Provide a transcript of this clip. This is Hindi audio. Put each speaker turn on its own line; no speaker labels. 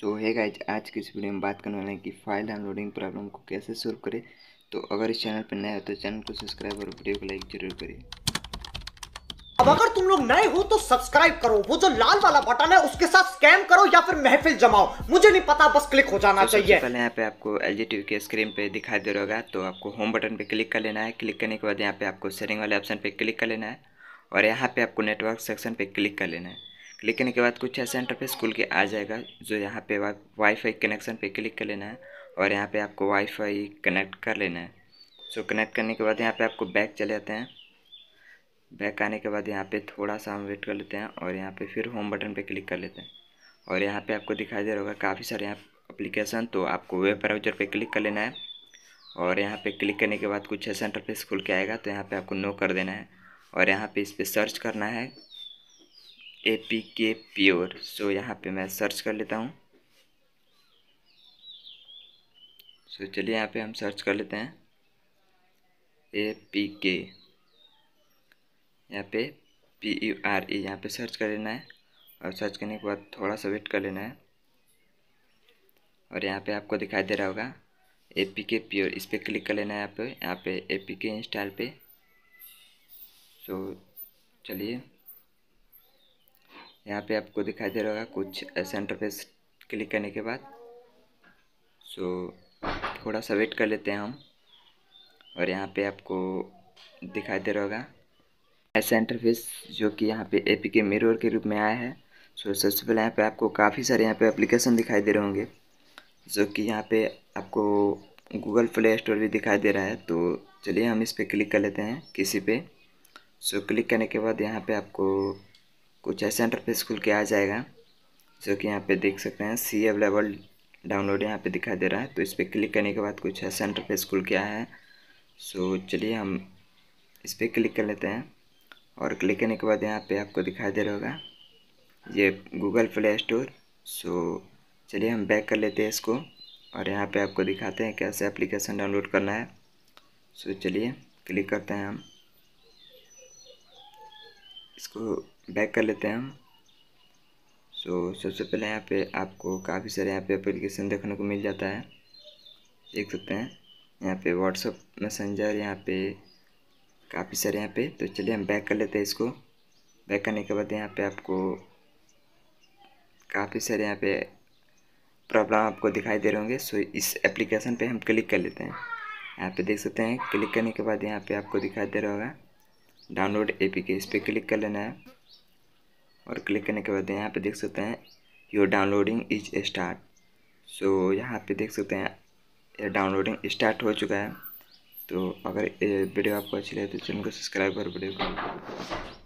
सो है गाइज आज के इस वीडियो में बात करने वाले हैं कि फाइल डाउनलोडिंग प्रॉब्लम को कैसे सॉल्व करें तो अगर इस चैनल पर नए हो तो चैनल को सब्सक्राइब और वीडियो को लाइक जरूर करिए अब अगर तुम लोग नए हो तो सब्सक्राइब करो वो जो लाल वाला बटन है उसके साथ स्कैम करो या फिर महफिल जमाओ मुझे नहीं पता बस क्लिक हो जाना तो चाहिए पहले यहाँ पे आपको एल जी टीवी के स्क्रीन पे दिखाई दे रहा होगा तो आपको होम बटन पे क्लिक कर लेना है क्लिक करने के बाद यहाँ पे आपको सेटिंग वाले ऑप्शन पे क्लिक कर लेना है और यहाँ पे आपको नेटवर्क सेक्शन पे क्लिक कर लेना है क्लिक करने के बाद कुछ ऐसे इंटरफेस खुल के आ जाएगा जो यहाँ पे वाईफाई कनेक्शन पे क्लिक कर लेना है और यहाँ पे आपको वाईफाई कनेक्ट कर लेना है सो कनेक्ट करने के बाद यहाँ पे आपको बैक चले जाते हैं बैक आने के बाद यहाँ पे थोड़ा सा हम वेट कर लेते हैं और यहाँ पे फिर होम बटन पे क्लिक कर लेते हैं और यहाँ पे आपको दिखाई दे रहा होगा काफ़ी सारे यहाँ अप्लीकेशन तो आपको वेब ब्राउजर पे क्लिक कर लेना है और यहाँ पे क्लिक करने के बाद कुछ ऐसा इंटरफेस खुल के आएगा तो यहाँ पे आपको नो कर देना है और यहाँ पे इस पर सर्च करना है ए पी के प्योर सो यहाँ पे मैं सर्च कर लेता हूँ सो so, चलिए यहाँ पे हम सर्च कर लेते हैं ए पी के यहाँ पे पी यू आर ई यहाँ पे सर्च कर लेना है और सर्च करने के बाद थोड़ा सा वेट कर लेना है और यहाँ पे आपको दिखाई दे रहा होगा ए पी के प्योर इस पर क्लिक कर लेना है यहाँ पे यहाँ पे ए पी के इंस्टॉल पे सो so, चलिए यहाँ पे आपको दिखाई दे रहा होगा कुछ सेंटर पे क्लिक करने के बाद सो so, थोड़ा सा वेट कर लेते हैं हम और यहाँ पे आपको दिखाई दे रहा होगा सेंटर फेस जो कि यहाँ पे ए के मिरर के रूप में आया है सो so, सबसे पहले यहाँ पे आपको काफ़ी सारे यहाँ पे एप्लीकेशन दिखाई दे रहे होंगे जो कि यहाँ पे आपको गूगल प्ले स्टोर भी दिखाई दे रहा है तो चलिए हम इस पर क्लिक कर लेते हैं किसी पे सो so, क्लिक करने के बाद यहाँ पे आपको कुछ ऐसे इंटरफेस खुल के आ जाएगा जो कि यहाँ पे देख सकते हैं सी एव लेवल डाउनलोड यहाँ पे दिखाई दे रहा है तो इस पर क्लिक करने के बाद कुछ ऐसे इंटरफेस खुल के आया है सो चलिए हम इस पर क्लिक कर लेते हैं और क्लिक करने के बाद यहाँ पे आपको दिखाई दे रहा होगा ये गूगल प्ले स्टोर सो चलिए हम बैक कर लेते हैं इसको और यहाँ पर आपको दिखाते हैं कैसे एप्लीकेशन डाउनलोड करना है सो चलिए क्लिक करते हैं हम इसको बैक कर लेते हैं हम सो so, सबसे पहले यहाँ पे आपको काफ़ी सारे यहाँ पे एप्लीकेशन देखने को मिल जाता है देख सकते हैं यहाँ पे व्हाट्सअप मैसेंजर यहाँ पे काफ़ी सारे यहाँ पे तो चलिए हम बैक कर लेते हैं इसको बैक करने के बाद यहाँ पे आपको काफ़ी सारे यहाँ पे प्रॉब्लम आपको दिखाई दे रहे होंगे सो इस एप्लीकेशन पे हम क्लिक कर लेते हैं यहाँ पे देख सकते हैं क्लिक करने के बाद यहाँ पे आपको दिखाई दे रहा होगा डाउनलोड ए पी के इस पर क्लिक कर लेना है और क्लिक करने के बाद यहाँ पे देख सकते हैं your downloading is start so यहाँ पे देख सकते हैं ये डाउनलोडिंग स्टार्ट हो चुका है तो अगर ये वीडियो आपको अच्छी लगे तो चैनल को सब्सक्राइब कर वीडियो